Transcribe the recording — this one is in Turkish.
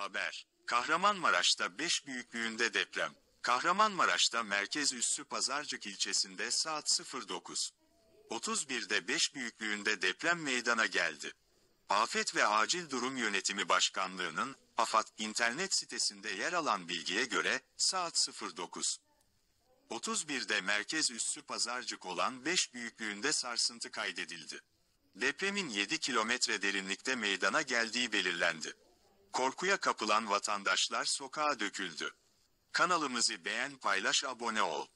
Haber. Kahramanmaraş'ta 5 büyüklüğünde deprem. Kahramanmaraş'ta merkez üssü Pazarcık ilçesinde saat 09.31'de 5 büyüklüğünde deprem meydana geldi. Afet ve Acil Durum Yönetimi Başkanlığı'nın AFAD internet sitesinde yer alan bilgiye göre saat 09.31'de merkez üssü pazarcık olan 5 büyüklüğünde sarsıntı kaydedildi. Depremin 7 kilometre derinlikte meydana geldiği belirlendi. Korkuya kapılan vatandaşlar sokağa döküldü. Kanalımızı beğen paylaş abone ol.